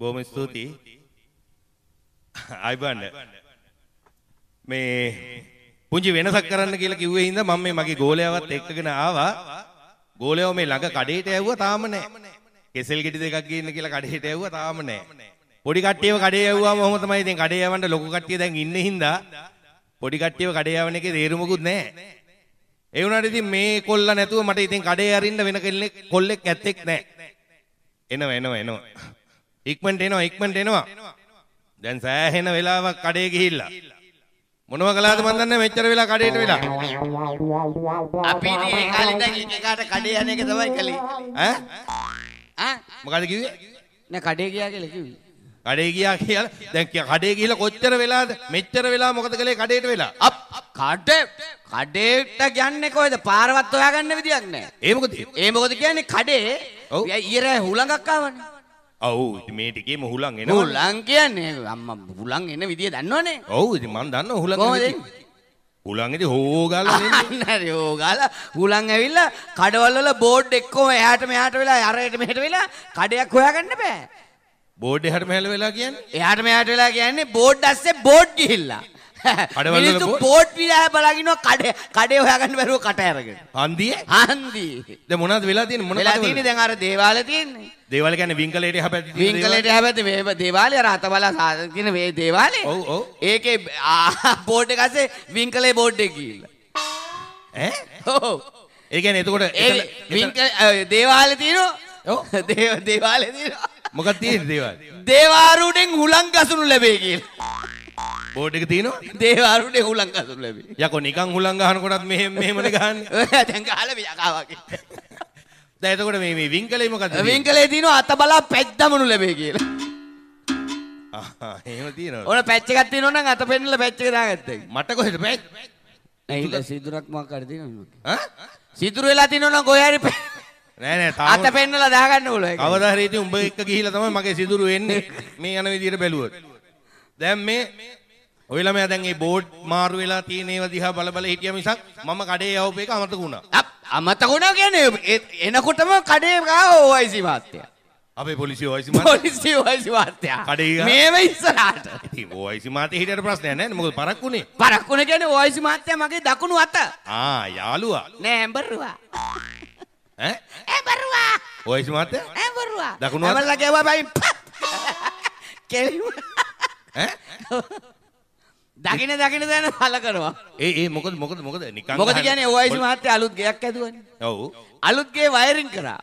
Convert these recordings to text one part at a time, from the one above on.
බොහොම ස්තුතියි. ආයිබන්න. මේ පුංචි වෙනසක් කරන්න කියලා කිව්වේ හින්දා මම මේ මගේ ගෝලයාවත් එක්කගෙන ආවා. ගෝලයාව මේ ළඟ කඩේට ඇව්වා තාම නැහැ. කෙසෙල් ගෙඩි දෙකක් ගේන්න කියලා කඩේට ඇව්වා තාම නැහැ. පොඩි කට්ටියව කඩේ ඇව්වාම ඔහොම තමයි ඉතින් කඩේ යවන්න ලොකු කට්ටිය දැන් ඉන්නේ හින්දා පොඩි කට්ටියව කඩේ යවන එකේ තේරුමකුත් නැහැ. ඒ වුණාට ඉතින් මේ කොල්ල නැතුව මට ඉතින් කඩේ අරින්න වෙන කෙල්ලෙක් කොල්ලෙක් ඇත්තෙක් නැහැ. එනවා එනවා එනවා. ඉක්මනට එනවා ඉක්මනට එනවා. දැන් සෑහෙන වෙලාවක් කඩේ ගිහිල්ලා. මොනව කළාද මන් දන්නේ මෙච්චර වෙලා කඩේට වෙලා. අපි ඉතින් ඒ කාලේ දැන් එකකට කඩේ යන එක තමයි කලේ. ඈ? ආ මොකද කිව්වේ? නෑ කඩේ ගියා කියලා කිව්වේ. කඩේ ගියා කියලා දැන් කඩේ ගිහිල්ලා කොච්චර වෙලාද? මෙච්චර වෙලා මොකද කළේ කඩේට වෙලා? අප් කඩේ කඩේට යන්නේ කොහෙද? පාරවත් හොයාගන්න විදියක් නෑ. ඒ මොකද? ඒ මොකද කියන්නේ කඩේ ඊයර හුලඟක් ආවනේ. ඔව් මේ ටිකේ මුහුලන් එනවා මුහුලන් කියන්නේ අම්මා මුහුලන් එන විදිය දන්නවනේ ඔව් ඉතින් මම දන්නවා මුහුලන් එන හුලන් ඉතින් හෝගාලා නෙමෙයි අනේ හෝගාලා හුලන් ඇවිල්ලා කඩවල වල බෝඩ් එක්කම එහාට මෙහාට වෙලා අරයට මෙහෙට වෙලා කඩයක් හොයාගන්න බෑ බෝඩ් එහාට මෙහාට වෙලා කියන්නේ එහාට මෙහාට වෙලා කියන්නේ බෝඩ් ඇස්සේ බෝඩ් ගිහිල්ලා මිනිස්සු පෝට් විලාහ බලගිනවා කඩේ කඩේ හොයාගන්න බැරුව කට අරගෙන. හන්දියේ? හන්දියේ. දැන් මොනවද වෙලා තියෙන්නේ මොනවද? වෙලා තියෙන්නේ දැන් අර දේවාල තියෙන්නේ. දේවාල කියන්නේ වින්කලේට එහා පැත්තේ තියෙන වින්කලේට එහා පැත්තේ මේ දේවාලය අර අතබලා තියෙන මේ දේවාලේ. ඔව් ඔව්. ඒකේ බෝඩ් එක ඇස්සේ වින්කලේ බෝඩ් එක කියලා. ඈ? ඔව්. ඒ කියන්නේ එතකොට වින්කල දේවාලේ තියෙනවා. ඔව්. දේවාලේ තියෙනවා. මොකක්ද තියෙන්නේ දේවාලේ? දේවාරුණෙන් හුලං ගසනු ලැබේ කියලා. බෝඩ් එක තියෙනවා දේවාරුනේ හුලං ගන්න ලැබි. යකෝ නිකන් හුලං ගහනකොටත් මෙහෙම මෙහෙමනේ ගහන්නේ. ඔය දැන් ගහලා යකා වගේ. දැන් එතකොට මේ මේ වින්කලේ මොකද? වින්කලේ තියෙනවා අත බලා පැද්දමනු ලැබේ කියලා. ආ එහෙම තියෙනවා. ඔන පැච් එකක් තියෙනවා නම් අත පෙන්නලා පැච් එක දාගත්තා. මට කොහෙද පැච්? ඇයිද සිදුරක් මොකක් හරි තියෙනවා. ඈ? සිදුර වෙලා තියෙනවා නම් කොහේ හරි නෑ නෑ තාම අත පෙන්නලා දාගන්න ඕන. කවදා හරි ඉතින් උඹ එක්ක ගිහිලා තමයි මගේ සිදුරු එන්නේ. මේ යන විදියට බැලුවොත්. දැන් මේ ඔය ළමයා දැන් මේ බෝඩ් මාරු වෙලා තියෙන ඒවා දිහා බල බල හිටියා මිසක් මම කඩේ යවපු එක අමතක වුණා. අමතක වුණා කියන්නේ එනකොටම කඩේ ගාව OIC වාස්තිය. අපේ පොලිසිය OIC මාතේ. පොලිසිය OIC මාතේ. කඩේ ගා. මේව ඉස්සරහට. ඉතින් OIC මාතේ හිටියට ප්‍රශ්නයක් නැහැ නේ මොකද පරක් උනේ. පරක් උනේ කියන්නේ OIC මාතේ මගේ දකුණු අත. ආ යාළුවා. නෑ ඇඹරුවා. ඈ? ඇඹරුවා. OIC මාතේ? ඇඹරුවා. දකුණු අත. ඇඹරලා ගෑවා බයින්. කෙලිම. ඈ? දකින දකින දැන හල කරවා. ඒ ඒ මොකද මොකද මොකද නිකන් මොකද කියන්නේ ඔයයිසි මහත්තයා අලුත් ගෙයක් ඇදුවනේ. ඔව්. අලුත් ගේ වයරින් කරා.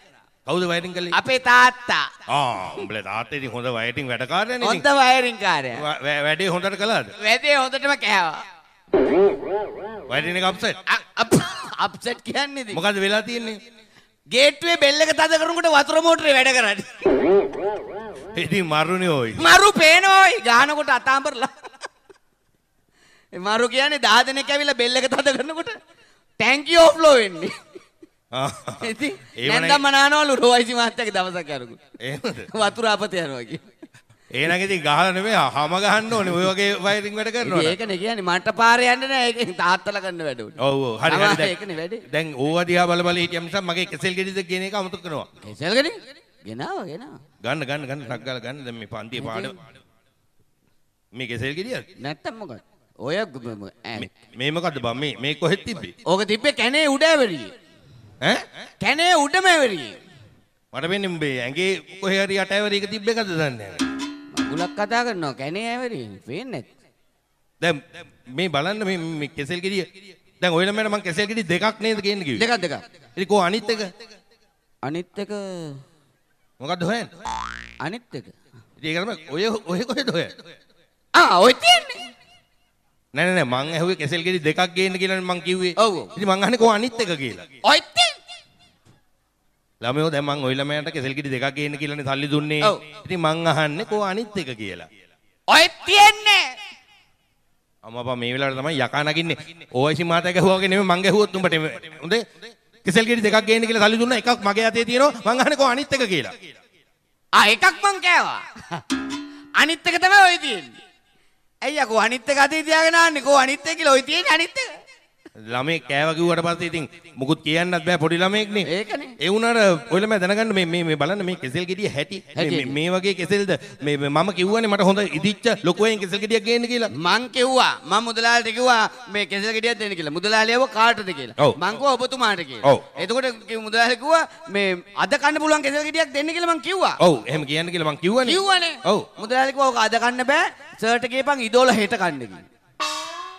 කවුද වයරින් කළේ? අපේ තාත්තා. ආ උඹලේ තාත්තා ඉතින් හොඳ වයරින් වැඩකාරයනේ ඉතින්. හොඳ වයරින් කාර්යය. වැඩේ හොඳට කළාද? වැඩේ හොඳටම කෑවා. වයරින් එක අප්සෙට්. අප්සෙට් කියන්නේ ඉතින්. මොකද වෙලා තියෙන්නේ? ගේට්ුවේ බෙල්ල එක තද කරනකොට වතුර මෝටරේ වැඩ කරන්නේ. ඉතින් මරුනේ ඔයි. මරු පේනවා ඔයි. ගානකොට අතාඹරලා. මරු කියන්නේ දහ දෙනෙක් ඇවිල්ලා බෙල් එක තද කරනකොට ටැංකිය ඕෆ්ලෝ වෙන්නේ. ඉතින් නැන්දා මනානවලු රෝයිසි මහත්තයාගේ දවසක් අරගු. එහෙමද? වතුර අපත යනවා කිය. එහෙනම් ඉතින් ගහලා නෙමෙයි හැම ගහන්න ඕනේ. ඔය වගේ වයරින් වැඩ කරනවා. ඒකනේ කියන්නේ මට පාරේ යන්න නෑ. ඒක තාත්තලා කරන්න වැඩ උනේ. ඔව් ඔව්. හරි හරි. ඒකනේ වැඩේ. දැන් ඕවා දිහා බල බල හිටිය නිසා මගේ කෙසෙල් ගෙඩිද කියන එක අමතක කරනවා. කෙසෙල් ගෙඩි? ගෙනාවා ගෙනාවා. ගන්න ගන්න ගන්න ටක් ගාලා ගන්න. දැන් මේ පන්තියේ පාඩම මේ කෙසෙල් ගෙඩියද? නැත්තම් මොකක්ද? ඔය මේ මොකද්ද බම් මේ මේ කොහෙද තිබ්බේ? ඕක තිබ්බේ කැනේ උඩ ඇවරියේ. ඈ? කැනේ උඩම ඇවරියේ. මට වෙන්නේ මේ ඇඟේ කොහේ හරි යට ඇවරියක තිබ්බ එකද දන්නේ නැහැ. මගුලක් කතා කරනවා කැනේ ඇවරියේ පේන්නේ නැත්. දැන් මේ බලන්න මේ මේ කෙසෙල් ගෙඩිය. දැන් ඔය ළමයට මම කෙසෙල් ගෙඩි දෙකක් නේද ගේන්න කිව්වේ. දෙකක් දෙකක්. ඉතින් කො අනිත් එක? අනිත් එක මොකද්ද හොයන්නේ? අනිත් එක. ඉතින් ඒක තමයි ඔය ඔය කොහෙද හොයන්නේ? ආ ඔය තියන්නේ. නෑ නෑ නෑ මං ඇහුවේ කෙසෙල් ගෙඩි දෙකක් ගේන්න කියලානේ මං කිව්වේ. ඔව් ඔව්. ඉතින් මං අහන්නේ කොහොම අනිත් එක කියලා. ඔයත් ළමයෝ දැන් මං ওই ළමයාට කෙසෙල් ගෙඩි දෙකක් ගේන්න කියලානේ සල්ලි දුන්නේ. ඉතින් මං අහන්නේ කොහොම අනිත් එක කියලා. ඔයත් තියන්නේ. අම්මපා මේ වෙලාවට තමයි යකා නගින්නේ. ඕයිසි මාතා ගැහුවාගේ නෙමෙයි මං ගැහුවොත් උඹට හොඳේ. කෙසෙල් ගෙඩි දෙකක් ගේන්න කියලා සල්ලි දුන්නා එකක් මගේ අතේ තියෙනවා මං අහන්නේ කොහොම අනිත් එක කියලා. ආ එකක් මං කෑවා. අනිත් එක තමයි ඔය තියෙන්නේ. ඇයි යකෝ අනිත් එක අතේ තියාගෙන ආන්නේ කෝ අනිත් එක කියලා ඔය තියෙන්නේ අනිත් එක ළමේ කෑව කිව්වට පස්සේ ඉතින් මුකුත් කියන්නත් බෑ පොඩි ළමෙක්නේ. ඒකනේ. ඒ වුණාට ඔය ළමයා දැනගන්න මේ මේ මේ බලන්න මේ කෙසෙල් ගෙඩිය හැටි. මේ මේ වගේ කෙසෙල්ද මේ මම කිව්වනේ මට හොඳ ඉදිච්ච ලොකුවෙන් කෙසෙල් ගෙඩියක් ගේන්න කියලා. මං කිව්වා මම මුදලාලට කිව්වා මේ කෙසෙල් ගෙඩියක් දෙන්න කියලා. මුදලාලියව කාටද කියලා. මං කිව්වා ඔබතුමාට කියලා. එතකොට මුදලාලි කිව්වා මේ අද කන්න පුළුවන් කෙසෙල් ගෙඩියක් දෙන්න කියලා මං කිව්වා. ඔව් එහෙම කියන්න කියලා මං කිව්වනේ. කිව්වනේ. ඔව් මුදලාලි කිව්වා ඔක අද කන්න බෑ. සර්ට ගේපන් ඉදෝල හෙට කන්න කියලා.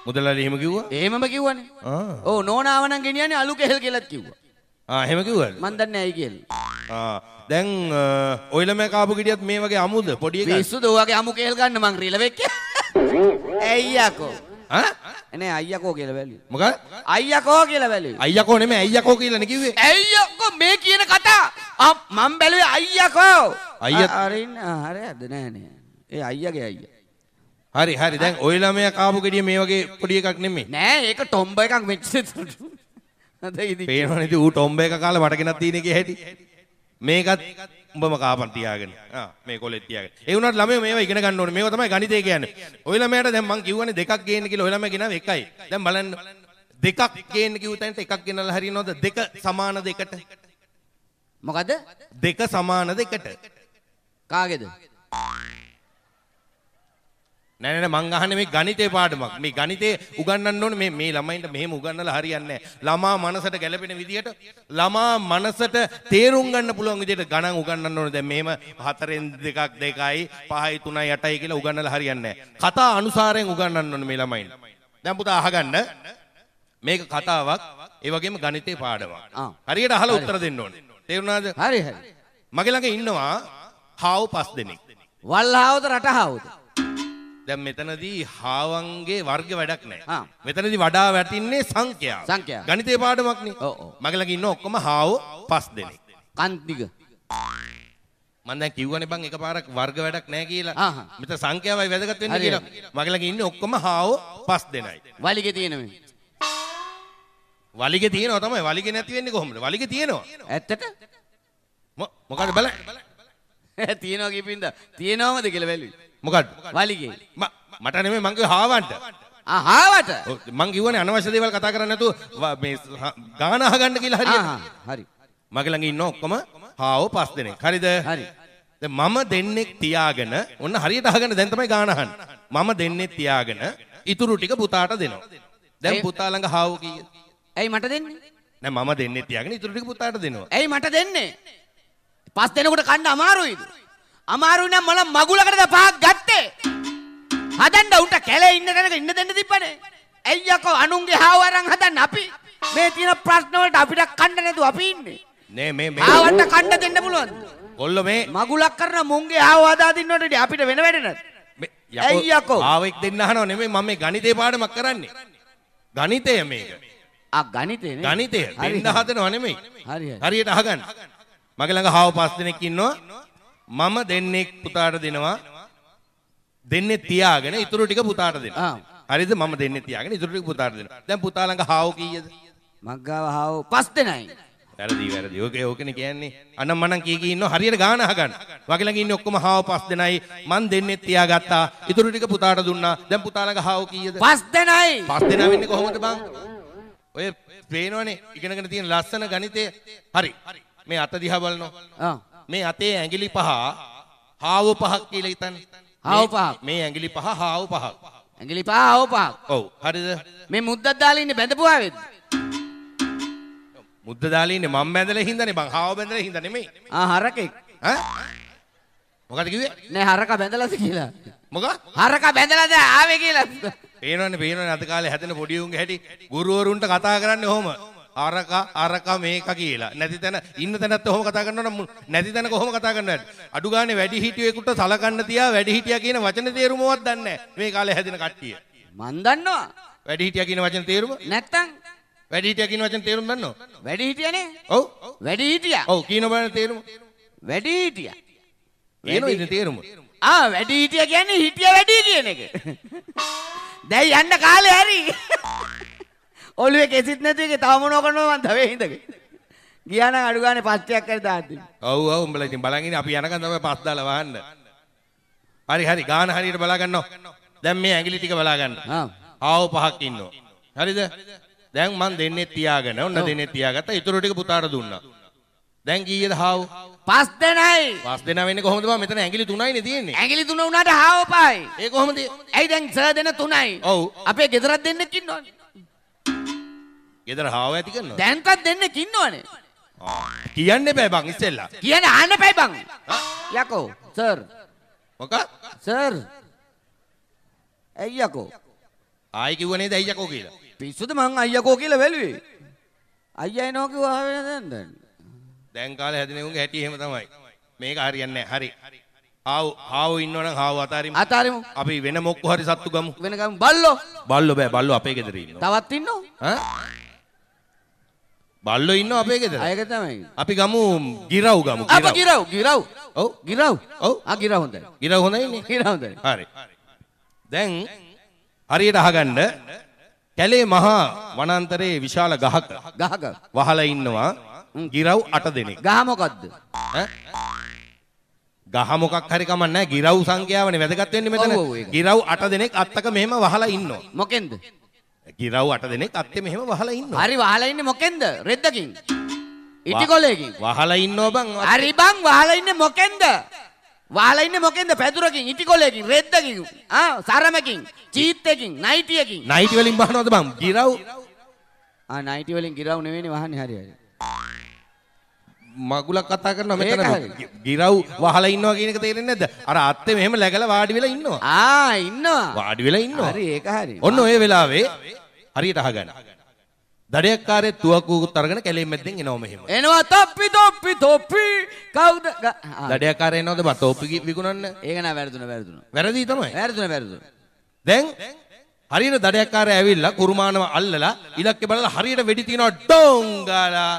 මුදලාලි එහෙම කිව්වා? එහෙමම කිව්වනේ. ආ. ඔව් නෝනාව නම් ගෙනියන්නේ අලු කෙහෙල් කියලාත් කිව්වා. ආ එහෙම කිව්වද? මන් දන්නේ ඇයි කියලා. ආ දැන් ඔය ළමයා කාපු ගෙඩියත් මේ වගේ අමුද පොඩි එකක්? පිස්සුද ඔයාගේ අමු කෙහෙල් ගන්න මං රිලවෙක්ක. ඇයියකෝ. ආ? එනේ අයියකෝ කියලා බැලුවේ. මොකද? අයියකෝ කියලා බැලුවේ. අයියකෝ නෙමෙයි අයියකෝ කියලානේ කිව්වේ. අයියකෝ මේ කියන කතා මම බැලුවේ අයියකෝ. අයියා. අරින්න හරියද නෑනේ. ඒ අයියාගේ අයියා. හරි හරි දැන් ඔය ළමයා කාපු gediya මේ වගේ පොඩි එකක් නෙමෙයි. නෑ ඒක ටොම්බ එකක් මෙච්චර. අද ඉදි. පේනවනේ ඉතින් ඌ ටොම්බ එක කාලා මට ගෙනත් තියෙන එකේ හැටි. මේකත් උඹම කාපන් තියාගෙන. ආ මේ කොලෙත් තියාගෙන. ඒ වුණාට ළමයෝ මේවා ඉගෙන ගන්න ඕනේ. මේවා තමයි ගණිතය කියන්නේ. ඔය ළමයාට දැන් මං කිව්වනේ දෙකක් ගේන්න කියලා ඔය ළමයා ගෙනාව එකයි. දැන් බලන්න දෙකක් ගේන්න කිව්ව තැනට එකක් ගෙනල්ලා හරියනවද? දෙක සමානද එකට? මොකද? දෙක සමානද එකට. කාගේද? නෑ නෑ මං අහන්නේ මේ ගණිතේ පාඩමක්. මේ ගණිතේ උගන්වන්න ඕනේ මේ මේ ළමයින්ට මෙහෙම උගන්වලා හරියන්නේ නෑ. ළමා මනසට ගැළපෙන විදියට ළමා මනසට තේරුම් ගන්න පුළුවන් විදියට ගණන් උගන්වන්න ඕනේ. දැන් මෙහෙම 4න් 2ක් 2යි 5යි 3යි 8යි කියලා උගන්වලා හරියන්නේ නෑ. කතා අනුසාරයෙන් උගන්වන්න ඕනේ මේ ළමයින්ට. දැන් පුතා අහගන්න. මේක කතාවක්. ඒ වගේම ගණිතේ පාඩමක්. හරියට අහලා උත්තර දෙන්න ඕනේ. තේරුණාද? හරි හරි. මගේ ළඟ ඉන්නවා හාව පස් දෙනෙක්. වල් හාවද රට හාවද? දැන් මෙතනදී හාවන්ගේ වර්ග වැඩක් නැහැ. මෙතනදී වඩා වැටින්නේ සංඛ්‍යාව. සංඛ්‍යාව. ගණිතේ පාඩමක් නේ. ඔව් ඔව්. මගේ ළඟ ඉන්න ඔක්කොම හාවෝ 5 දෙනෙක්. කන්තිග. මම දැන් කිව්වනේ බං එකපාරක් වර්ග වැඩක් නැහැ කියලා. මෙතන සංඛ්‍යාවයි වැදගත් වෙන්නේ කියලා. මගේ ළඟ ඉන්නේ ඔක්කොම හාවෝ 5 දෙනයි. වලිගේ තියෙන මේ. වලිගේ තියෙනවා තමයි. වලිගේ නැති වෙන්නේ කොහොමද? වලිගේ තියෙනවා. ඇත්තට මොකද බලන්න. තියෙනවා කියපින්ද? තියෙනවමද කියලා බැලුවේ. මොකද්ද වලිගේ මට නෙමෙයි මංගේ හාවන්ට ආහාවට මං කිව්වනේ අනවශ්‍ය දේවල් කතා කරන්නේ නැතුව මේ ගාන අහගන්න කියලා හරියට හරි මගේ ළඟ ඉන්න ඔක්කොම හාවෝ පස් දෙනෙක් හරිද හරි දැන් මම දෙන්නෙක් තියාගෙන ඔන්න හරියට අහගන්න දැන් තමයි ගාන අහන්නේ මම දෙන්නෙක් තියාගෙන ඉතුරු ටික පුතාට දෙනවා දැන් පුතා ළඟ හාවෝ කීයද ඇයි මට දෙන්නේ නෑ මම දෙන්නෙක් තියාගෙන ඉතුරු ටික පුතාට දෙනවා ඇයි මට දෙන්නේ පස් දෙනෙකුට කන්න අමාරුයිද අමාරු නම් මල මගුලකටද පහක් එවුන්ට කැලේ ඉන්න තැනක ඉන්න දෙන්න තිබ්බනේ. ඇයි යකෝ අනුන්ගේ හාව අරන් හදන්න අපි? මේ තියෙන ප්‍රශ්න වලට අපිට කන්න නැතුව අපි ඉන්නේ. නේ මේ මේ හාවන්ට කන්න දෙන්න පුළුවන්ද? කොල්ල මේ මගුලක් කරන මුන්ගේ හාව හදා දින්නට අපිට වෙන වැඩ නැද්ද? ඇයි යකෝ? හාවෙක් දෙන්න අහනව නෙමෙයි මම මේ ගණිතේ පාඩමක් කරන්නේ. ගණිතය මේක. ආ ගණිතේ නේ. ගණිතය දෙන්න හදනව නෙමෙයි. හරි හරි. හරියට අහගන්න. මගේ ළඟ හාව පස් දෙනෙක් ඉන්නවා. මම දෙන්නෙක් පුතාට දෙනවා. දෙන්නේ තියාගෙන ඉතුරු ටික පුතාට දෙන්න. හරිද? මම දෙන්නේ තියාගෙන ඉතුරු ටික පුතාට දෙන්න. දැන් පුතා ළඟ හාව කීයද? මග්ගාව හාව 5 දෙනයි. වැරදි වැරදි. ඕකේ ඕකනේ කියන්නේ. අනම් මනම් කී කී ඉන්නෝ හරියට ගාන අහගන්න. වගේ ළඟ ඉන්නේ ඔක්කොම හාව 5 දෙනයි. මන් දෙන්නේ තියාගත්තා. ඉතුරු ටික පුතාට දුන්නා. දැන් පුතා ළඟ හාව කීයද? 5 දෙනයි. 5 දෙනා වෙන්නේ කොහොමද බං? ඔය පේනවනේ ඉගෙනගෙන තියෙන ලස්සන ගණිතය. හරි. මේ අත දිහා බලනවා. මේ අතේ ඇඟිලි පහ හාව පහක් කියලා හිතන්නේ. හාව පහක්. මේ ඇඟිලි පහ හාව පහක්. ඇඟිලි පහ හාව පහක්. ඔව්. හරිද? මේ මුද්දක් දාලා ඉන්නේ බැඳපුවාවේද? මුද්ද දාලා ඉන්නේ මම බැඳලා හින්දානේ බං. හාව බැඳලා හින්දා නෙමෙයි. ආ හරකෙක්. ඈ? මොකද කිව්වේ? නෑ හරක බැඳලාද කියලා. මොකක්? හරක බැඳලාද ආවේ කියලා. පේනවනේ පේනවනේ අද කාලේ හැදෙන පොඩි උන්ගේ හැටි ගුරුවරුන්ට කතා කරන්නේ ඔහොම. අරක අරක මේක කියලා. නැති තැන ඉන්න තැනත් ඔහොම කතා කරනවා නම් නැති තැන කොහොම කතා කරන්නද? අඩු ගානේ වැඩි හිටියෙකුට සලකන්න තියා වැඩි හිටියා කියන වචන තේරුමවත් දන්නේ නැහැ. මේ කාලේ හැදෙන කට්ටිය. මන් දන්නවා. වැඩි හිටියා කියන වචන තේරුම? නැත්තම් වැඩි හිටියා කියන වචන තේරුම දන්නවද? වැඩි හිටියානේ. ඔව්. වැඩි හිටියා. ඔව් කියන බලන තේරුම. වැඩි හිටියා. එනෝ ඉතින් තේරුම. ආ වැඩි හිටියා කියන්නේ හිටියා වැඩි කියන එක. දැන් යන්න කාලේ හරි. ඔලුවේ කෙසිත් නැති එක තව මොනව කරනවද මන් තවේ හිඳගෙන. ගියා නම් අඩු ගානේ පස්තියක් හරි දාන්න. ඔව් ඔව් උඹලා ඉතින් බලන් ඉන්නේ අපි යනකන් තමයි පස් දාලා වහන්න. හරි හරි ගාන හරියට බලා ගන්නවා. දැන් මේ ඇඟිලි ටික බලා ගන්න. ආව පහක් ඉන්නවා. හරිද? දැන් මන් දෙන්නේ තියාගෙන ඔන්න දෙන්නේ තියාගත්තා. ඊටු ටික පුතාට දුන්නා. දැන් කීයද හාව? පස් දෙනයි. පස් දෙනා වෙන්නේ කොහොමද බා මෙතන ඇඟිලි තුනයිනේ තියෙන්නේ. ඇඟිලි තුන උනාට හාව පහයි. ඒ කොහොමද? ඇයි දැන් සර් දෙන තුනයි. ඔව්. අපේ ගෙදරක් දෙන්නෙක් ඉන්නවනේ. ගෙදර හාව ඇති කරනවා. දැන්කත් දෙන්නෙක් ඉන්නවනේ. කියන්න එපා බං ඉස්සෙල්ලා. කියන්න අහන්න එපා බං. යකෝ සර්. මොකක්? සර්. ඇයි යකෝ? ආයි කිව්ව නේද ඇයි යකෝ කියලා. පිස්සුද මං අයියකෝ කියලා වැළුවේ. අයියා එනවා කිව්වා ආවේ නැද දැන්. දැන් කාලේ හැදෙන උන්ගේ හැටි එහෙම තමයි. මේක හරියන්නේ නැහැ. හරි. ආව් ආව් ඉන්නවනම් ආව් අතාරිමු අතාරිමු අපි වෙන මොක්කු හරි සත්තු ගමු වෙන ගමු බල්ලෝ බල්ලෝ බෑ බල්ලෝ අපේ ගෙදර ඉන්නවා තවත් ඉන්නෝ ඈ බල්ලෝ ඉන්නවා අපේ ගෙදර. අයක තමයි. අපි ගමු ගිරව් ගමු. අප ගිරව් ගිරව්. ඔව් ගිරව්. ඔව්. ආ ගිරව් හොඳයි. ගිරව් හොඳයිනේ. ගිරව් හොඳයි. හරි. දැන් හරියට අහගන්න කැලේ මහා වනාන්තරයේ විශාල ගහක ගහක වහලා ඉන්නවා ගිරව් 8 දෙනෙක්. ගහ මොකද්ද? ඈ? ගහ මොකක් හරි කමක් නැහැ. ගිරව් සංඛ්‍යාවනේ වැදගත් වෙන්නේ මෙතන. ගිරව් 8 දෙනෙක් අත්තක මෙහෙම වහලා ඉන්නවා. මොකෙන්ද? ගිරව් අට දෙනෙක් අත්තේ මෙහෙම වහලා ඉන්නවා. හරි වහලා ඉන්නේ මොකෙන්ද? රෙද්දකින්. ඉටිකොලයකින්. වහලා ඉන්නෝ බං. හරි බං වහලා ඉන්නේ මොකෙන්ද? වහලා ඉන්නේ මොකෙන්ද? පැදුරකින්, ඉටිකොලයකින්, රෙද්දකින්, ආ සරමකින්, චීත්තකින්, නයිටියකින්. නයිටි වලින් බහනවද බං? ගිරව්. ආ නයිටි වලින් ගිරව් නෙවෙයිනේ වහන්නේ හරි හරි. මගුලක් කතා කරනවා මෙතන ගිරව් වහලා ඉන්නවා කියන එක තේරෙන්නේ නැද්ද? අර අත්තේ මෙහෙම läගලා වාඩි වෙලා ඉන්නවා. ආ ඉන්නවා. වාඩි වෙලා ඉන්නවා. හරි ඒක හරි. ඔන්න ඔය වෙලාවේ හරියට අහගන්න. දඩයක් කාර්යයේ තුවක්කුකුත් අරගෙන කැලේ මැද්දෙන් එනවා මෙහෙම. එනවා තොප්පි තොප්පි තොප්පි කවුද? දඩයක් කාර්යය එනවද බා තොප්පි විකුණන්න? ඒක නෑ වැරදුන වැරදුන. වැරදි තමයි. වැරදුන වැරදුන. දැන් හරියට දඩයක් කාර්යය ඇවිල්ලා කුරුමානව අල්ලලා ඉලක්කේ බලලා හරියට වෙඩි තියනවා ඩෝංගාලා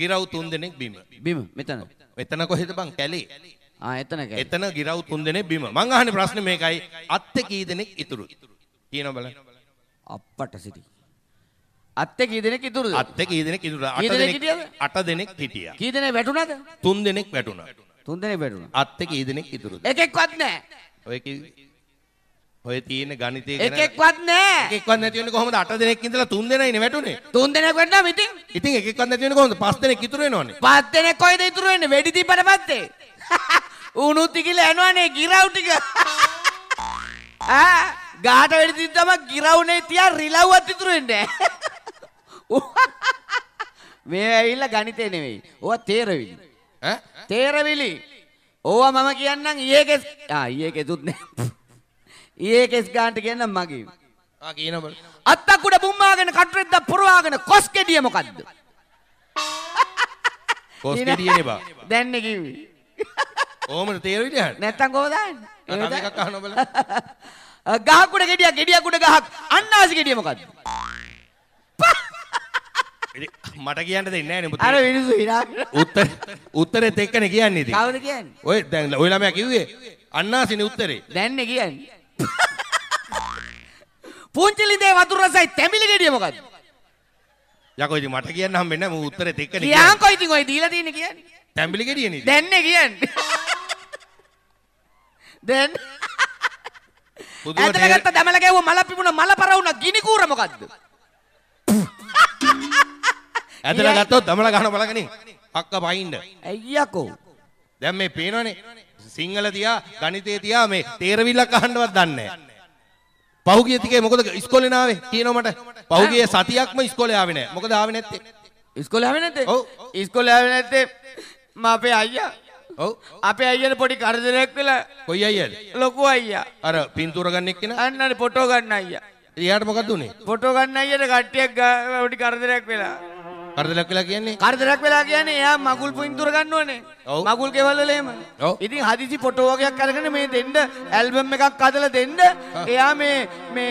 ගිරව් තුන් දෙනෙක් බිම. බිම මෙතන. එතන කොහෙද බං කැලේ? ආ එතන කැලේ. එතන ගිරව් තුන් දෙනෙක් බිම. මං අහන්නේ ප්‍රශ්නේ මේකයි. අත්තේ කී දෙනෙක් ඉතුරුද? කියනවා බලන්න. අප්පට සිටි. අත්තේ කී දෙනෙක් ඉතුරුද? අත්තේ කී දෙනෙක් ඉතුරුද? 8 දෙනෙක්. 8 දෙනෙක් හිටියා. කී දෙනෙක් වැටුණාද? 3 දෙනෙක් වැටුණා. 3 දෙනෙක් වැටුණා. අත්තේ කී දෙනෙක් ඉතුරුද? එකෙක්වත් නැහැ. ඔය කිව්වේ ඔය තියෙන ගණිතය ගැන එකෙක්වත් නෑ එකෙක්වත් නැති වෙන්නේ කොහොමද 8 දෙනෙක් ඉඳලා 3 දෙනයිනේ වැටුනේ 3 දෙනෙක් වැටුණාම ඉතින් ඉතින් එකෙක්වත් නැති වෙන්නේ කොහොමද 5 දෙනෙක් ඉතුරු වෙනවනේ 5 දෙනෙක් කොයිද ඉතුරු වෙන්නේ වෙඩි තිබ්බට පස්සේ උණුත් ඉකිල එනවනේ ගිරව් ටික ආ ගාට වෙඩි තිබ්බම ගිරව්නේ තියා රිලව්වත් ඉතුරු වෙන්නේ මේ ඇවිල්ලා ගණිතේ නෙමෙයි ඕවා තේරවිලි ඈ තේරවිලි ඕවා මම කියන්නම් ඊයේ කෙස් ආ ඊයේ කෙසුත් නෑ ඒ කෙස් ගාන්ට කියන්න මගේ කියනබ අත්තකුඩ බුම්මාගෙන කටරෙද්ද පුරවාගෙන කොස් කෙඩිය මොකක්ද දැන්න කිවි ඕමට තේරවිට නැත්තන් කෝදන්න ගහකුඩ ගෙඩිය ගෙඩියකුඩ ගහක් අන්නාසි ගෙඩිය මොකක්ද මට කියන්න දෙන්න අර විනිසු උත්තර උත්තරෙත් එක්කන කියන්නේ කවද කියන්න ඔය දැන් ඔයලාමයක් කිව්වේ අන්නාසින උත්තරේ දැන්න කියන්නේ පුංචිලිදේ වතුර රසයි තැඹිලි ගෙඩිය මොකද? යකෝ ඉතින් මට කියන්න හම්බෙන්නේ නැහැ මූ උත්තරෙත් එක්කනේ. කියන්කෝ ඉතින් ඔය දීලා තියෙන්නේ කියන්නේ. තැඹිලි ගෙඩිය නේද? දැන්නේ කියන්නේ. දැන් ඇදලා ගත්ත දැමල ගැව්ව මල පිපුණ මල පර වුණා ගිනි කූර මොකද්ද? ඇදලා ගත්තොත් දමල ගන්න බලගනේ. අක්ක පයින්ද? අයියකෝ. දැන් මේ පේනවනේ සිංහල තියා ගණිතේ තියා මේ තේරවිල්ලක් අහන්නවත් දන්නේ නැහැ. පහුගිය තිකේ මොකද ඉස්කෝලේ නාවේ කියනවා මට. පහුගිය සතියක්ම ඉස්කෝලේ ආවේ නැහැ. මොකද ආවේ නැත්තේ? ඉස්කෝලේ ආවේ නැත්තේ? ඔව්. ඉස්කෝලේ ආවේ නැත්තේ මම අපේ අයියා. ඔව්. අපේ අයියාට පොඩි කරදරයක් වෙලා. කොයි අයියාද? ලොකු අයියා. අර පින්තූර ගන්න එක්කෙනා. අන්න අර ෆොටෝ ගන්න අයියා. එයාට මොකද උනේ? ෆොටෝ ගන්න අයියාට කට්ටියක් පොඩි කරදරයක් වෙලා. කරදරයක් වෙලා කියන්නේ කරදරයක් වෙලා කියන්නේ එයා මගුල් පින්තූර ගන්න ඕනේ. මගුල් කෙවල් වල එහෙම. ඉතින් හදිසි ෆොටෝ වගේක් අරගෙන මේ දෙන්න ඇල්බම් එකක් හදලා දෙන්න. එයා මේ මේ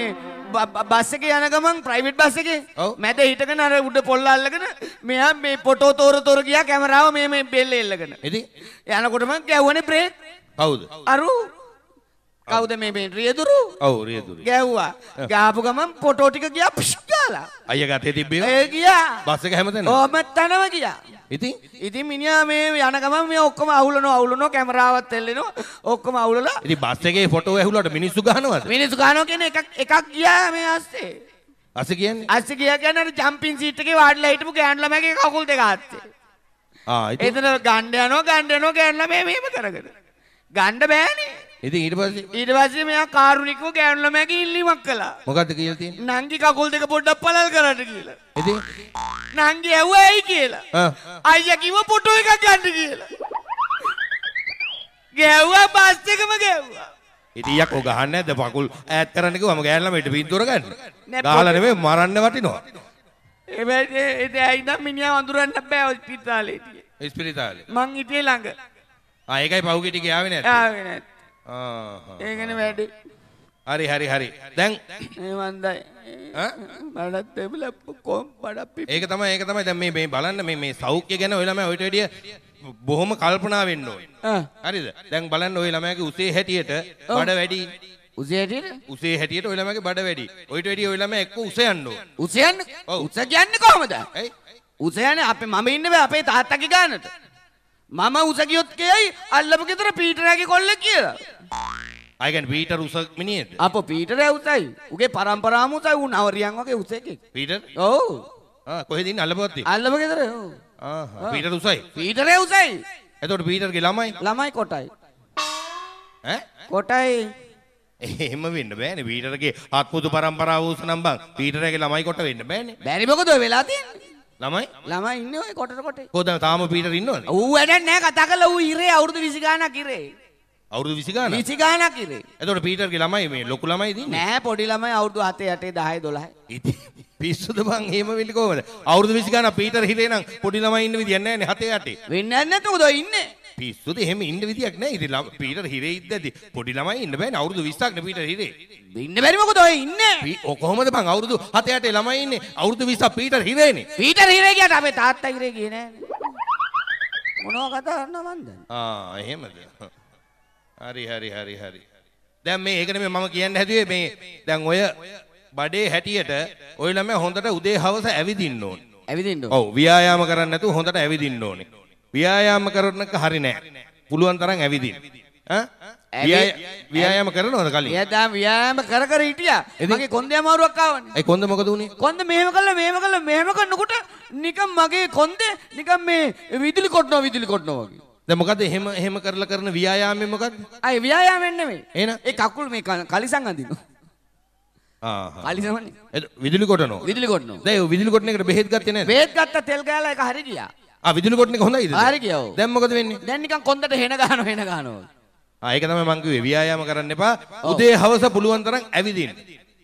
බස් එකේ යන ගමන් ප්‍රයිවට් බස් එකේ මැද හිටගෙන අර උඩ පොල්ල අල්ලගෙන මෙයා මේ ෆොටෝ තෝර තෝර ගියා කැමරාව මේ මේ බෙල්ල එල්ලගෙන. ඉතින් යනකොටම ගැව්වනේ බ්‍රේක්. කවුද? අරු කවුද මේ මේ රියදුරු? ඔව් රියදුරු. ගැව්වා. ගාපු ගමන් ෆොටෝ ටික ගියා. දාලා අය ගතේ තිබ්බේ ඒ කියා බස් එක හැමතැනම ඔහම තනම කියා ඉතින් ඉතින් මිනිහා මේ යන ගමන් මේ ඔක්කොම අහුලනවා අහුලනවා කැමරාවත් එල්ලෙනවා ඔක්කොම අහුලලා ඉතින් බස් එකේ ෆොටෝ ඇහුලට මිනිස්සු ගහනවද මිනිස්සු ගහනවා කියන්නේ එකක් එකක් ගියා මේ අස්සේ අස්ස කියන්නේ අස්ස ගියා කියන්නේ අර ජම්පින් සීට් එකේ වාඩිලා හිටපු ගෑනු ළමයාගේ කකුල් දෙක ආත්තේ ආ ඉතින් එතන ගණ්ඩ යනවා ගණ්ඩ යනවා ගෑනු ළමයා මෙහෙම කරගෙන ගණ්ඩ බෑනේ ඉතින් ඊට පස්සේ ඊට පස්සේ මෙයා කාරුණිකව ගෑනු ළමයාට ඉල්ලීමක් කළා. මොකද්ද කියලා තියෙන්නේ? නංගි කකුල් දෙක පොඩ්ඩක් පළල් කරන්න කියලා. ඉතින් නංගි ඇහුවා ඇයි කියලා. අයියා කිව්ව ෆොටෝ එකක් ගන්න කියලා. ගැව්වා බස් එකම ගැව්වා. ඉතින් යක් ඔ ගහන්නේ නැද්ද පකුල් ඈත් කරන්න කිව්වම ගෑනු ළමයට පින්තූර ගන්න. ගහලා නෙමෙයි මරන්න වටිනවා. එබැයි ඒ ඇයිනම් මිනිහා වඳුරන්න බෑ හොස්පිටාලේ. හොස්පිටාලේ. මං හිටියේ ළඟ. ආ ඒකයි පහුගිටි ගියාවේ නැත්තේ. ආවේ නැත්තේ. ඒගෙන වැඩි හරි හරි හරි දැන් ඒවන්දයි මටත් තිබිල කොම් පඩප්පි ඒක තමයි ඒක තමයි දැන් මේ මේ බලන්න මේ මේ සෞඛ්‍ය ගැන ඔය ළමයා ඔයිට වැඩිය බොහොම කල්පනා වෙන්න ඕනේ හරිද දැන් බලන්න ඔය ළමයාගේ උසේ හැටියට බඩ වැඩි උසේ හැටියට උසේ හැටියට ඔය ළමයාගේ බඩ වැඩි ඔයිට වැඩිය ඔය ළමයා එක්ක උසයන්න ඕන උසයන්න උස කියන්නේ කොහමද උසයන්නේ අපේ මම ඉන්න බෑ අපේ තාත්තගේ ගානට මම උසගියොත් කියයි අල්ලපු ගෙදර පීටරගේ කොල්ලෙක් කියලා. අයගන් පීටර් උසක් මිනිහෙද? අප පීටර් උසයි. උගේ පරම්පරාවම උසයි උන් අවරියන් වගේ උස එකෙක්. පීටර්? ඔව්. ආ කොහෙද ඉන්නේ අල්ලපුවත් තියෙන්නේ? අල්ලපු ගෙදර. ඔව්. ආහා පීටර් උසයි. පීටර් උසයි. එතකොට පීටර්ගේ ළමයි? ළමයි කොටයි. ඈ? කොටයි. එහෙම වෙන්න බෑනේ පීටර්ගේ අත්පුදු පරම්පරාව උස නම් බං. පීටර්ගේ ළමයි කොට වෙන්න බෑනේ. බැරි මොකද ඔය වෙලා තියෙන්නේ? ළමයි ළමයි ඉන්නේ ඔය කොටර කොටේ. කොහොද තාම පීටර් ඉන්නවනේ? ඌ වැඩක් නැහැ කතා කරලා ඌ ඉරේ අවුරුදු 20 ගානක් ඉරේ. අවුරුදු 20 ගානක් 20 ගානක් ඉරේ. එතකොට පීටර්ගේ ළමයි මේ ලොකු ළමයි දින්නේ. නෑ පොඩි ළමයි අවුරුදු 7 8 10 12. ඉතින් පිස්සුද බං එහෙම වෙලි කොහමද? අවුරුදු 20 ගානක් පීටර් හිරේ නම් පොඩි ළමයි ඉන්න විදියක් නෑනේ 7 8. වෙන්නේ නැත්නම් උදෝ ඉන්නේ. පිස්සුද එහෙම ඉන්න විදියක් නෑ ඉතින් පීටර් හිරේ ඉද්ද ඇති පොඩි ළමයි ඉන්න බෑනේ අවුරුදු 20ක් නේ පීටර් හිරේ ඉන්න බැරි මොකද ඔය ඉන්නේ කොහොමද මං අවුරුදු 7 8 ළමයි ඉන්නේ අවුරුදු 20ක් පීටර් හිරේනේ පීටර් හිරේ කියට අපේ තාත්තා හිරේ ගියේ නෑනේ මොනවා කතා කරනවද මන්ද ආ එහෙමද හරි හරි හරි හරි දැන් මේ ඒකනේ මම කියන්න හැදුවේ මේ දැන් ඔය බඩේ හැටියට ඔය ළමයා හොඳට උදේ හවස ඇවිදින්න ඕනේ ඇවිදින්න ඕනේ ඔව් ව්‍යායාම කරන්නේ නැතුව හොඳට ඇවිදින්න ඕනේ ව්‍යායාම කරනක හරි නෑ. පුළුවන් තරම් ඇවිදින්න. ව්‍යායාම කරනවද කලින්? එයා ව්‍යායාම කර කර හිටියා. මගේ කොන්දේ අමාරුවක් ආවනේ. ඒ කොන්ද මොකද උනේ? කොන්ද මෙහෙම කළා මෙහෙම කළා මෙහෙම කරනකොට නිකන් මගේ කොන්දේ නිකන් මේ විදුලි කොටනවා විදුලි කොටනවා වගේ. දැන් මොකද එහෙම එහෙම කරලා කරන ව්‍යායාමේ මොකද්ද? අය ව්‍යායාමෙන් නෙමෙයි. එහෙනම් ඒ කකුල් මේ කලිසම් අඳිනවා. කලිසමනේ. විදුලි කොටනවා. විදුලි කොටනවා. දැන් විදුලි කොටන එකට බෙහෙත් ගත්තේ නැද්ද? බෙහෙත් ගත්තා තෙල් ගෑලා ඒක හරි ගියා. ආ විදුලි කොටන එක හොඳයිද? හරි කියව. දැන් මොකද වෙන්නේ? දැන් නිකන් කොන්දට හෙන ගහනවා හෙන ගහනවා. ආ ඒක තමයි මං කිව්වේ ව්‍යායාම කරන්න එපා. උදේ හවස පුළුවන් තරම් ඇවිදින්න.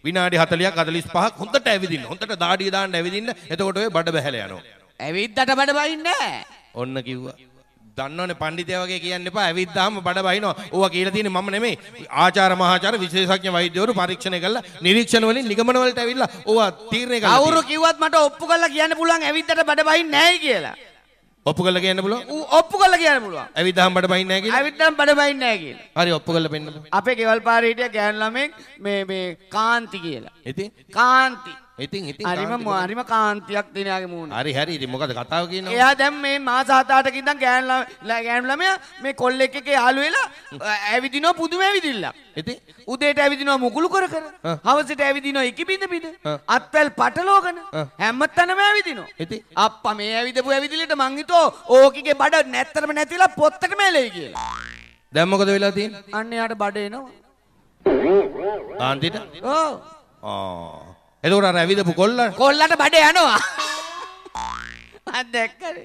විනාඩි 40ක් 45ක් හොඳට ඇවිදින්න. හොඳට දාඩිය දාන්න ඇවිදින්න. එතකොට ඔය බඩ බැහැල යනවා. ඇවිද්දට බඩ බහින්නේ නැහැ. ඔන්න කිව්වා. දන්නවනේ පඬිතයා වගේ කියන්න එපා ඇවිද්දාම බඩ බයිනවා. ඕවා කියලා තියෙන්නේ මම නෙමෙයි. ආචාර මහාචාර විශේෂඥ වෛද්‍යවරු පරීක්ෂණය කළා නිරීක්ෂණ වලින් නිගමන වලට ඇවිල්ලා ඕවා තීරණය කළා. කවුරු කිව්වත් මට ඔප්පු කරලා කියන්න පුළුවන් ඇවිද්දට බඩ බයින්නේ නැහැ කියලා. ඔප්පු කරලා කියන්න පුළුවන්. ඌ ඔප්පු කරලා කියන්න පුළුවන්. ඇවිදහම් බඩ බයින්නේ නැහැ කියලා. ඇවිදහම් බඩ බයින්නේ නැහැ කියලා. හරි ඔප්පු කරලා පෙන්නන්න. අපේ ගෙවල් පාරේ හිටිය ගෑනු ළමෙක් මේ මේ කාන්ති කියලා. ඉතින් කාන්ති ඉතින් ඉතින් හරිම හරිම කාන්තියක් තියෙන යාගේ මූණ. හරි හරි ඉතින් මොකද කතාව කියනවා? එයා දැන් මේ මාස 7-8ක ඉඳන් ගෑනු ළමයා මේ කොල්ලෙක් එක්ක යාළු වෙලා ඇවිදිනවා පුදුම ඇවිදිල්ලක්. ඉතින් උදේට ඇවිදිනවා මුකුළු කර කර. හවසට ඇවිදිනවා ඉකිබිඳ බිඳ. අත්වැල් පටලෝගන හැමතැනම ඇවිදිනවා. ඉතින් අප්පා මේ ඇවිදපු ඇවිදිල්ලට මං හිතෝ ඕකිගේ බඩ නැත්තරම නැතිලා පොත්තට මේලෙයි කියලා. දැන් මොකද වෙලා තියෙන්නේ? අන්න එයාට බඩ එනවා. ආන්ටිට? ඔව්. ආ එතකොට අර ඇවිදපු කොල්ල කොල්ලට බඩ යනවා. මම දැක්කනේ.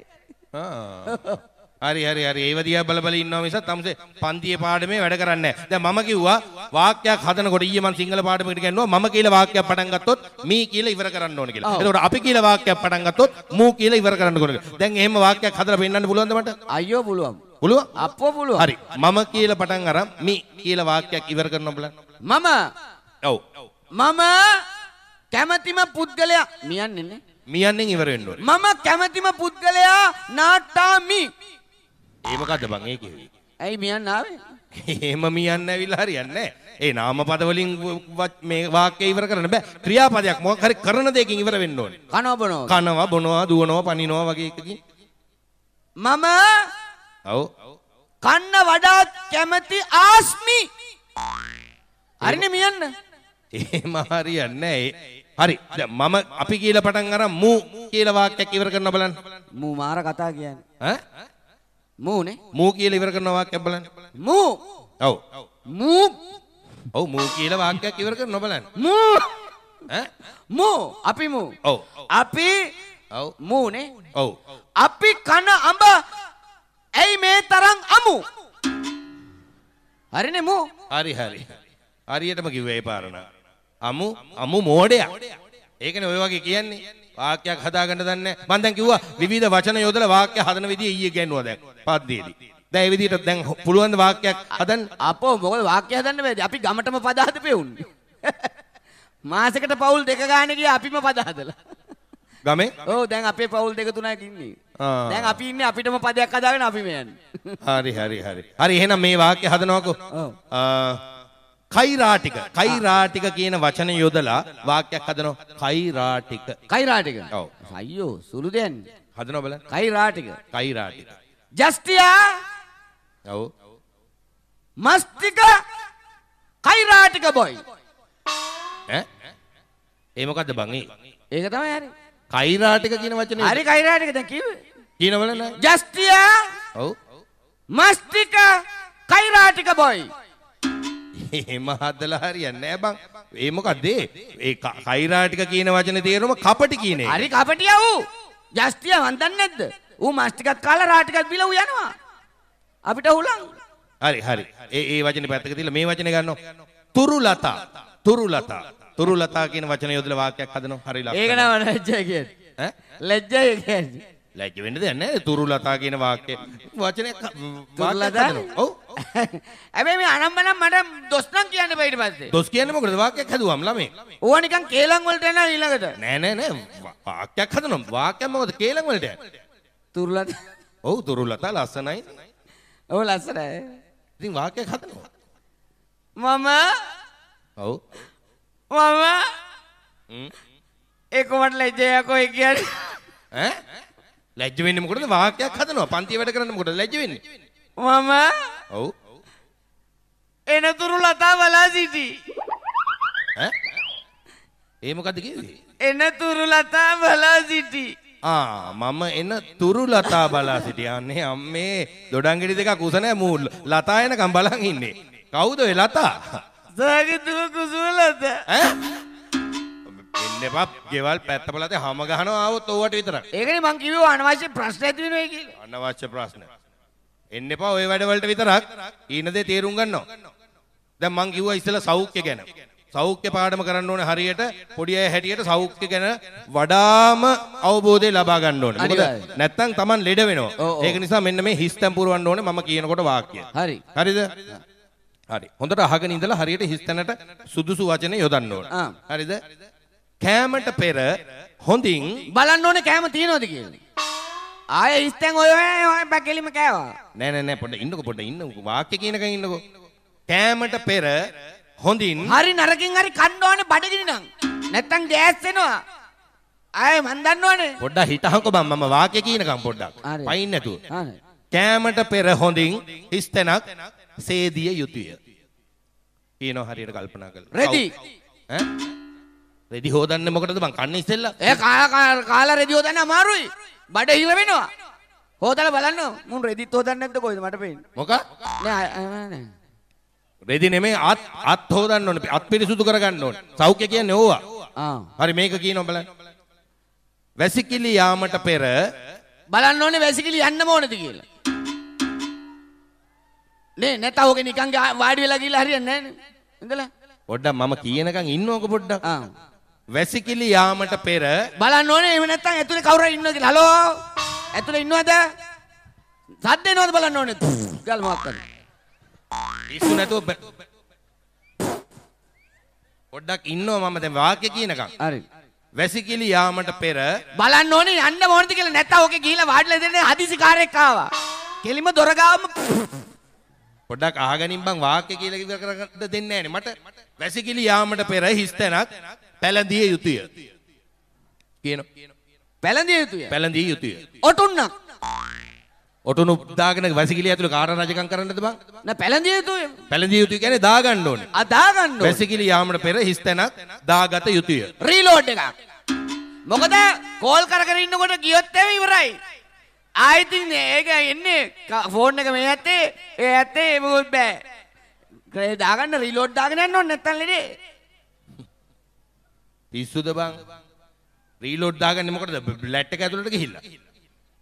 හරි හරි හරි ඒව දිහා බල බල ඉන්නවා මිසක් තමුසේ පන්තියේ පාඩමේ වැඩ කරන්නේ නැහැ. දැන් මම කිව්වා වාක්‍යයක් හදනකොට ඊයේ මම සිංහල පාඩමකට ගන්නවා මම කියලා වාක්‍යයක් පටන් ගත්තොත් මී කියලා ඉවර කරන්න ඕනේ කියලා. එතකොට අපි කියලා වාක්‍යයක් පටන් ගත්තොත් මූ කියලා ඉවර කරන්න ඕනේ කියලා. දැන් එහෙම වාක්‍යයක් හදලා පෙන්නන්න පුළුවන්ද මට? අයියෝ පුළුවන්. පුළුවන්? අප්පෝ පුළුවන්. හරි. මම කියලා පටන් අරන් මී කියලා වාක්‍යයක් ඉවර කරනවා බලන්න. මම. ඔව්. මම කැමැතිම පුද්ගලයා මියන්නේ නේ. මියන්නේ ඉවර වෙන්න ඕනේ. මම කැමැතිම පුද්ගලයා නාටාමි. ඒ මොකද්ද බං ඒ කිව්වේ? ඇයි මියන්න ආවේ? එහෙම මියන්න ඇවිල්ලා හරියන්නේ නැහැ. ඒ නාමපද වලින් මේ වාක්‍ය ඉවර කරන්න බෑ. ක්‍රියාපදයක් මොකක් හරි කරන දෙයකින් ඉවර වෙන්න ඕනේ. කනවා බොනවා. කනවා බොනවා දුවනවා පනිනවා වගේ එකකින්. මම ඔව් කන්න වඩාත් කැමති ආස්මි. හරිනේ මියන්න. එහෙම හරියන්නේ නැහැ. හරි. දැන් මම අපි කියලා පටන් අරන් මූ කියලා වාක්‍යයක් ඉවර කරනවා බලන්න. මූ මාර කතා කියන්නේ. ඈ? මූනේ. මූ කියලා ඉවර කරන වාක්‍යයක් බලන්න. මූ. ඔව්. මූ. ඔව් මූ කියලා වාක්‍යයක් ඉවර කරන බලන්න. මූ. ඈ? මූ. අපි මූ. ඔව්. අපි ඔව්. මූනේ. ඔව්. අපි කන අඹ ඇයි මේ තරම් අමු? හරිනේ මූ. හරි හරි. හරියටම කිව්වේ ඒ පාරණ. අමු අමු මෝඩයා. ඒකනේ ඔය වගේ කියන්නේ. වාක්‍යයක් හදාගන්න දන්නේ නැහැ. මම දැන් කිව්වා විවිධ වචන යොදලා වාක්‍ය හදන විදිය ඊයේ ගැන්නුවා දැන්. පද්දේදී. දැන් ඒ විදිහට දැන් පුළුවන් ද වාක්‍යයක් හදන්න? අපෝ මොකද වාක්‍ය හදන්න බෑද? අපි ගමටම පද හදපේ උන්නේ. මාසෙකට පවුල් දෙක ගන්න ගියා අපිම පද හදලා. ගමේ? ඔව් දැන් අපේ පවුල් දෙක තුනක් ඉන්නේ. දැන් අපි ඉන්නේ අපිටම පදයක් හදාගෙන අපි මේ යන්නේ. හරි හරි හරි. හරි එහෙනම් මේ වාක්‍ය හදනවාකෝ. කෛරාටික කෛරාටික කියන වචන යොදලා වාක්‍යයක් හදනවා කෛරාටික කෛරාටික ඔව් අයියෝ සුළු දෙන්නේ හදනවා බලන්න කෛරාටික කෛරාටික ජස්තියා ඔව් මස්තික කෛරාටික බොයි ඈ ඒ මොකද්ද බං ඒක තමයි හරි කෛරාටික කියන වචනේ හරි කෛරාටික දැන් කිව්වේ කියන බලන්න ජස්තියා ඔව් මස්තික කෛරාටික බොයි එහෙම හදලා හරියන්නේ නෑ බං. ඒ මොකද ඒ කෛරාටික කියන වචනේ තේරුම කපටි කියන එක. හරි කපටියා ඌ. ජස්තිය මන් දන්නේ නැද්ද? ඌ මස් ටිකක් කාලා රා ටිකක් බිලා ඌ යනවා. අපිට හුලං. හරි හරි. ඒ ඒ වචනේ පැත්තක තියලා මේ වචනේ ගන්නවා. තුරුලතා. තුරුලතා. තුරුලතා කියන වචනේ යොදලා වාක්‍යයක් හදනවා. හරි ලක්ෂණ. ඒක නම ලැජ්ජා කියන්නේ. ඈ? ලැජ්ජා කියන්නේ. ලැජ්ජ වෙන්න දෙයක් නැහැ. තුරුලතා කියන වාක්‍ය වචනේ වාක්‍යයක් හදනවා. ඔව්. ඇබේ මේ අනම්මනම් මට දොස්නම් කියන්න පයිට පස්සේ දොස් කියන්න මොකද වාක්‍යයක් හදුවම් ළමේ ඕවා නිකන් කේලම් වලට එනවා ඊළඟට නෑ නෑ නෑ වාක්‍යයක් හදනවා වාක්‍යයක් මොකද කේලම් වලට තුරුලත ඔව් තුරුලතා ලස්සනයි ඔව් ලස්සනයි ඉතින් වාක්‍යයක් හදනවා මම ඔව් මම ඒක මට ලැජ්ජයක් ඔය කියන්නේ ඈ ලැජ්ජ වෙන්නේ මොකටද වාක්‍යයක් හදනවා පන්තිය වැඩ කරන්න මොකටද ලැජ්ජ වෙන්නේ මම ඔව් එනතුරු ලතා බලා සිටි ඈ ඒ මොකද්ද කිව්වේ එනතුරු ලතා බලා සිටි ආ මම එන තුරු ලතා බලා සිටියන්නේ අම්මේ දොඩංගෙඩි දෙකක් උස නැහැ මූ ලතා එනකම් බලන් ඉන්නේ කවුද ඔය ලතා සාගේ දුව කුසුලත ඈ එන්න එපා ගෙවල් පැත්ත බලතේ හැම ගහනවා ආවොත් ඕවට විතරක් ඒකනේ මං කිව්වා අනවශ්‍ය ප්‍රශ්න ඇති වෙනවා කියලා අනවශ්‍ය ප්‍රශ්න එන්න එපා ওই වැඩවලට විතරක් ඊන දේ තේරුම් ගන්නවා. දැන් මං කිව්වා ඉස්සෙල්ලා සෞඛ්‍ය ගැන. සෞඛ්‍ය පාඩම කරන්න ඕනේ හරියට පොඩි අය හැටියට සෞඛ්‍ය ගැන වඩාම අවබෝධය ලබා ගන්න ඕනේ. මොකද නැත්තම් Taman ලෙඩ වෙනවා. ඒක නිසා මෙන්න මේ හිස්තම් පුරවන්න ඕනේ මම කියනකොට වාක්‍ය. හරි. හරිද? හරි. හොඳට අහගෙන ඉඳලා හරියට හිස්තැනට සුදුසු වචන යොදන්න ඕනේ. හරිද? කෑමට පෙර හොඳින් බලන්න ඕනේ කෑම තියනවද කියලා. ආයෙ ඉස්තෙන් ඔය ඔය බැකලිම කෑවා. නෑ නෑ නෑ පොඩ්ඩ ඉන්නකෝ පොඩ්ඩ ඉන්නකෝ වාක්‍ය කියනකන් ඉන්නකෝ. කෑමට පෙර හොඳින් හරි නරකින් හරි කන්න ඕනේ බඩගිනි නම්. නැත්තම් ගෑස් එනවා. ආයෙ මන් දන්නවනේ. පොඩ්ඩක් හිතහකෝ බං මම වාක්‍ය කියනකම් පොඩ්ඩක්. පයින් නැතුව. කෑමට පෙර හොඳින් ඉස්තෙනක් සේදිය යුතුය. කියනවා හරියට කල්පනා කරලා. රෙදි. ඈ රෙදි හොදන්න මොකටද මං කන්නේ ඉස්සෙල්ලා? ඒ කාලා කාලා රෙදි හොදන්න අමාරුයි. බඩ හිර වෙනවා. හොදලා බලන්න මුන් රෙදිත් හොදන්නේ නැද්ද කොයිද මට පේන්නේ. මොකක්? නෑ රෙදි නෙමෙයි අත් අත් හොදන්න ඕනේ. අත් පිරිසුදු කරගන්න ඕනේ. සෞඛ්‍ය කියන්නේ ඕවා. හරි මේක කියනවා බලන්න. වැසිකිලි යාමට පෙර බලන්න ඕනේ වැසිකිලි යන්න ඕනේද කියලා. නේ නැත ඕක නිකන් වාඩි වෙලා ගිහලා හරියන්නේ නැහැ නේද? ඉඳලා පොඩ්ඩක් මම කියනකන් ඉන්නවක පොඩ්ඩක්. ආ වැසිකිලි යාමට පෙර බලන්න ඕනේ එහෙම නැත්නම් ඇතුලේ කවුරු ඉන්නවද කියලා. හලෝ. ඇතුලේ ඉන්නවද? සද්ද එනවද බලන්න ඕනේ. ගල් මාත් කරන්න. ඉස්සු නැතුව පොඩ්ඩක් ඉන්නවා මම දැන් වාක්‍ය කියනකම්. හරි. වැසිකිලි යාමට පෙර බලන්න ඕනේ යන්න ඕනද කියලා නැත්නම් ඔකේ ගිහිලා වාඩිලා දෙන්නේ හදිසි කාර්යයක් ආවා. කෙලිම දොර ගාවම පොඩ්ඩක් අහගනින් බං වාක්‍ය කියලා කිව්ව කරන්න දෙන්නේ නැහැ නේ මට. වැසිකිලි යාමට පෙර හිස්තැනක් පැළඳිය යුතුය කියන පැළඳිය යුතුය පැළඳිය යුතුය ඔටුන්නක් ඔටුනු දාගෙන වැසිකිළිය ඇතුළේ කාට රජකම් කරන්නද බං නෑ පැළඳිය යුතුය පැළඳිය යුතුය කියන්නේ දා ගන්න ඕනේ ආ දා ගන්න ඕනේ වැසිකිළිය යාමට පෙර හිස් තැනක් දාගත යුතුය රීලෝඩ් එකක් මොකද කෝල් කර කර ඉන්නකොට ගියොත් එම ඉවරයි ආයිතින් ඒක එන්නේ ෆෝන් එක මේ ඇත්තේ ඒ ඇත්තේ මොකොත් බෑ දාගන්න රීලෝඩ් දාගෙන යන්න ඕනේ නැත්තම් ලෙඩේ පිස්සුද බං? රීලෝඩ් දාගන්නේ මොකටද? බ්ලැට් එක ඇතුළට ගිහිල්ලා.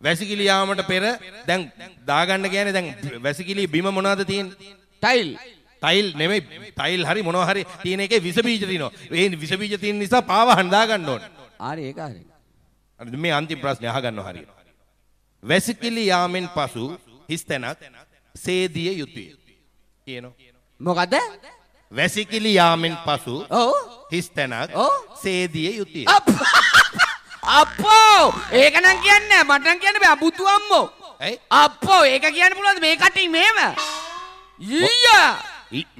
වැසිකිලි යාමට පෙර දැන් දාගන්න කියන්නේ දැන් වැසිකිලි බිම මොනවද තියෙන්නේ? ටයිල්. ටයිල් නෙමෙයි ටයිල් හරි මොනවා හරි තියෙන එකේ විස බීජ තියෙනවා. ඒ විස බීජ තියෙන නිසා පාව හඳා ගන්න ඕනේ. හරි ඒක හරි. අද මේ අන්තිම ප්‍රශ්නේ අහගන්නවා හරියට. වැසිකිලි යාමෙන් පසු හිස් තැනක් සේදිය යුතුය. කියනවා. මොකද? වැසිකිලි යාමෙන් පසු ඔව් හිස් තැනක් සේදිය යුතුය. අප්පෝ ඒක නම් කියන්නේ මට නම් කියන්න බෑ අබුතු අම්මෝ. ඇයි? අප්පෝ ඒක කියන්න පුළුවන්ද මේ කටින් මෙහෙම? ඊයා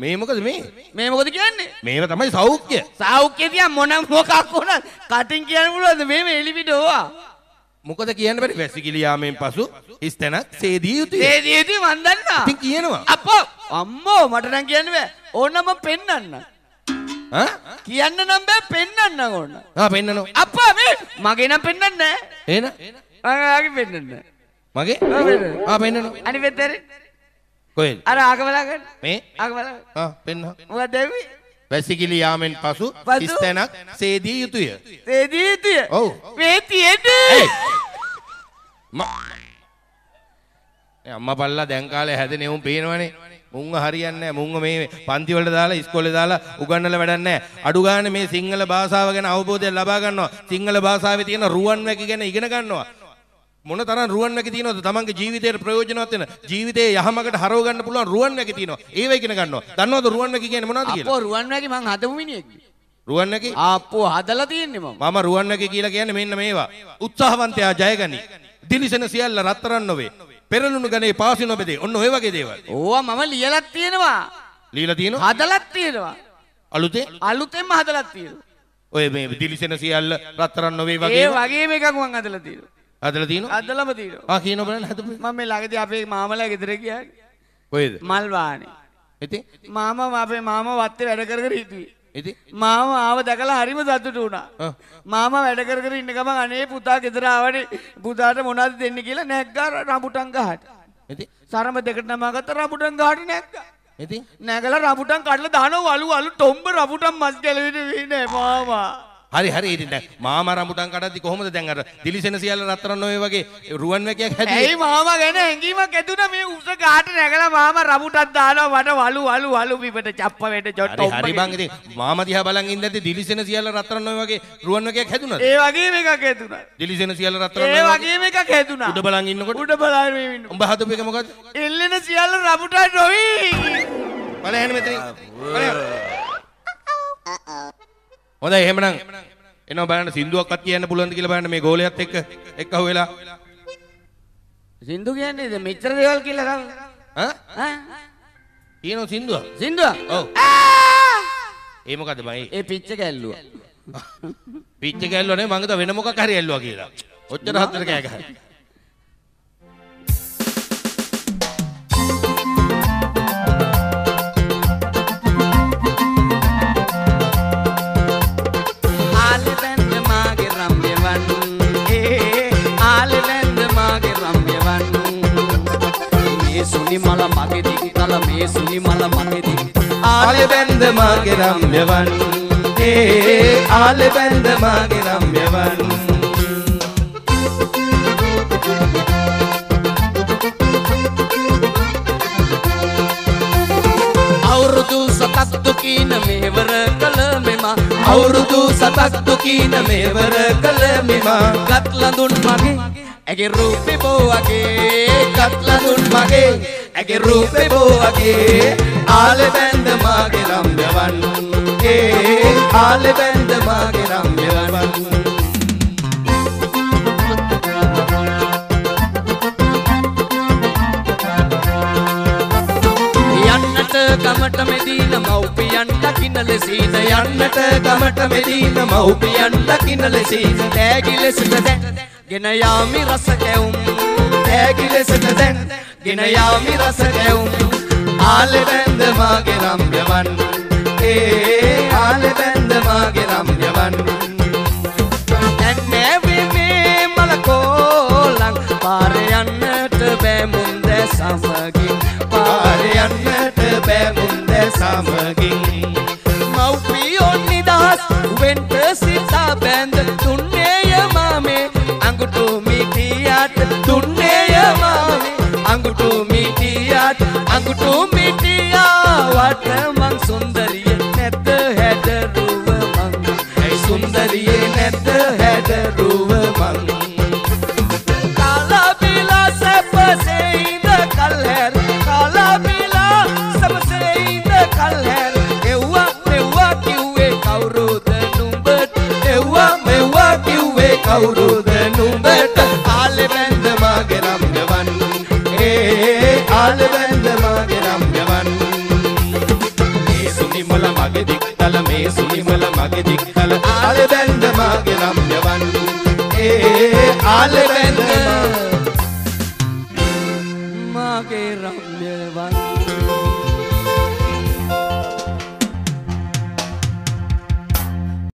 මේ මොකද මේ මේ මොකද කියන්නේ මේව තමයි සෞඛ්‍ය සෞඛ්‍ය තියා මොන මොකක් වුණත් කටින් කියන්න පුළුවන්ද මේ එලිපිට ඕවා මොකද කියන්න බැරි වැසිකිලියාමෙන් පසු ස්තැනක් සේදී යුතුයි සේදී යුතුයි මන් දන්නා ඉතින් කියනවා අපෝ අම්මෝ මට නම් කියන්න බෑ ඕනම පෙන්නන්න කියන්න නම් බෑ පෙන්වන්න ඕන. ආ පෙන්නනවා. අප්පා මේ මගේ නම් පෙන්වන්න නෑ. එහෙනම් මගේ පෙන්වන්න. මගේ? ආ පෙන්වන්න. ආ පෙන්වනවා. අනිත් පැත්තේ කොහෙද? අර ආගමලා ගන්න. මේ? ආගමලා. ආ පෙන්නවා. මොකද දෙවි? වැසිකිලි යාමෙන් පසු කිස්තැනක් සේදී යුතුය. සේදී යුතුය. ඔව්. මේ තියෙන්නේ. මම අම්මා පල්ලා දැන් කාලේ හැදෙන උන් පේනවනේ. මුංග හරියන්නේ මුංග මේ පන්ති වලට දාලා ඉස්කෝලේ දාලා උගන්වලා වැඩක් නැහැ අඩු ගන්න මේ සිංහල භාෂාව ගැන අවබෝධය ලබා ගන්නවා සිංහල භාෂාවේ තියෙන රුවන්වැකි ගැන ඉගෙන ගන්නවා මොන තරම් රුවන්වැකි තියෙනවද තමන්ගේ ජීවිතේට ප්‍රයෝජනවත් වෙන ජීවිතේ යහමකට හරව ගන්න පුළුවන් රුවන්වැකි තියෙනවා ඒව ඉගෙන ගන්නවා දන්නවද රුවන්වැකි කියන්නේ මොනවද කියලා අපෝ රුවන්වැකි මං හදමු මිනිහෙක් රුවන්නකි ආපෝ හදලා තියෙන්නේ මම මම රුවන්නකි කියලා කියන්නේ මෙන්න මේවා උත්සාහවන්තයා ජයගනි දිලිසෙන සියල්ල රත්තරන් නොවේ පෙරලුණු ගනේ පාසි නොබෙදේ. ඔන්න ඔය වගේ දේවල්. ඕවා මම ලියලත් තියෙනවා. ලියලා තියෙනවා. හදලත් තියෙනවා. අලුතෙන්? අලුතෙන්ම හදලත් තියෙනවා. ඔය මේ දිලිසෙන සියල්ල රත්තරන් නොවේ වගේ. ඒ වගේම එකක් මං හදලා තියෙනවා. හදලා තියෙනවා? හදලම තියෙනවා. ආ කියනවා බලන්න හදපු. මම මේ ළඟදී අපේ මාමලා ගෙදර ගියා. කොහෙද? මල්වානේ. ඉතින් මාමා අපේ මාමා වත්තේ වැඩ කර කර හිටියේ. මාම ආව දැකලා හරිම සතුටු වුණා. මාම වැඩ කර කර ඉන්න ගමන් අනේ පුතා ගෙදර ආවනේ පුතාට මොනවද දෙන්න කියලා නැග්ගා රඹුටන් ගහට. ඉතින් සරම දෙකට නමාගත්ත රඹුටන් ගහට නැග්ගා. ඉතින් නැගලා රඹුටන් කඩලා දානවා අලු අලු ටොම්බ රඹුටන් මස් ගැලවෙන්නේ නෑ මාමා. හරි හරි ඉතින් මාමා රඹුටන් කඩද්දි කොහොමද දැන් අර දිලිසෙන සියල්ල රත්තරන් ඔය වගේ රුවන් වැකියක් හැදුවේ ඇයි මාමා ගැන හැංගීමක් ඇදුණා මේ උස ගාට නැගලා මාමා රඹුටක් දානවා මට වලු වලු වලු බිමට චප්ප වෙන්න ජොට්ට ඔබ හරි බං ඉතින් මාමා දිහා බලන් ඉඳද්දි දිලිසෙන සියල්ල රත්තරන් ඔය වගේ රුවන් වැකියක් හැදුණාද ඒ වගේම එකක් හැදුණා දිලිසෙන සියල්ල රත්තරන් ඒ වගේම එකක් හැදුණා උඩ බලන් ඉන්නකොට උඩ බලන් ඉන්න උඹ හදපු එක මොකද්ද එල්ලෙන සියල්ල රඹුටන් රොවි බලන්න මෙතන බලන්න Uh-oh. හොඳයි එහෙමනම් එනවා බලන්න සින්දුවක්වත් කියන්න පුළුවන්ද කියලා බලන්න මේ ගෝලයට එක්ක එක්කහු වෙලා සින්දු කියන්නේ ඉතින් මෙච්චර දේවල් කියලා කව ඈ කියනවා සින්දුවක් සින්දුවක් ඔව් ඒ මොකද මයි ඒ පිච්ච ගැල්ලුවා පිච්ච ගැල්ලුවා නේ මං හිතා වෙන මොකක් හරි ඇල්ලුවා කියලා ඔච්චර හතර කෑ ගහලා සුනි මල මගෙදින් තල මේ සුනි මල මගෙදින් ආලෙ බැන්ද මගේ රම්යවන් ඒ ආලෙ බැන්ද මගේ රම්යවන් අවුරුදු සතක් දුකින මෙහෙවර කළ මෙම අවුරුදු සතක් දුකින මෙහෙවර කළ මෙම ගත් ලඳුන් මගේ ඇගේ රූපෙ බෝවගේ කත්ලඳුන් මගේ ඇගේ රූපෙ බෝවගේ ආලෙ බැන්ද මාගේ රම්යවන් ඒ ආලෙ බැන්ද මාගේ රම්යවන් ගමට මෙදීන මව්පියන් දකින්න ලෙසීන යන්නට ගමට මෙදීන මව්පියන් දකින්න ලෙසීන තෑගි ලෙසද දැ ගෙන යාමි රස කැවුම් තෑගි ලෙසට දැන් ගෙන යාමි රස කැවුම් ආලෙ බැන්ද මාගේ නම් යවන් ඒ ආලෙ බැන්ද මාගේ නම් යවන් දැන් නෑවේ මේ මලකෝලන් පාර යන්නට බෑ මුන් දැසමගින් පාර යන්නට බෑ මුන් දැසමගින් මව්පියොන් නිදහස් වෙන්ට සිතා බැන්ද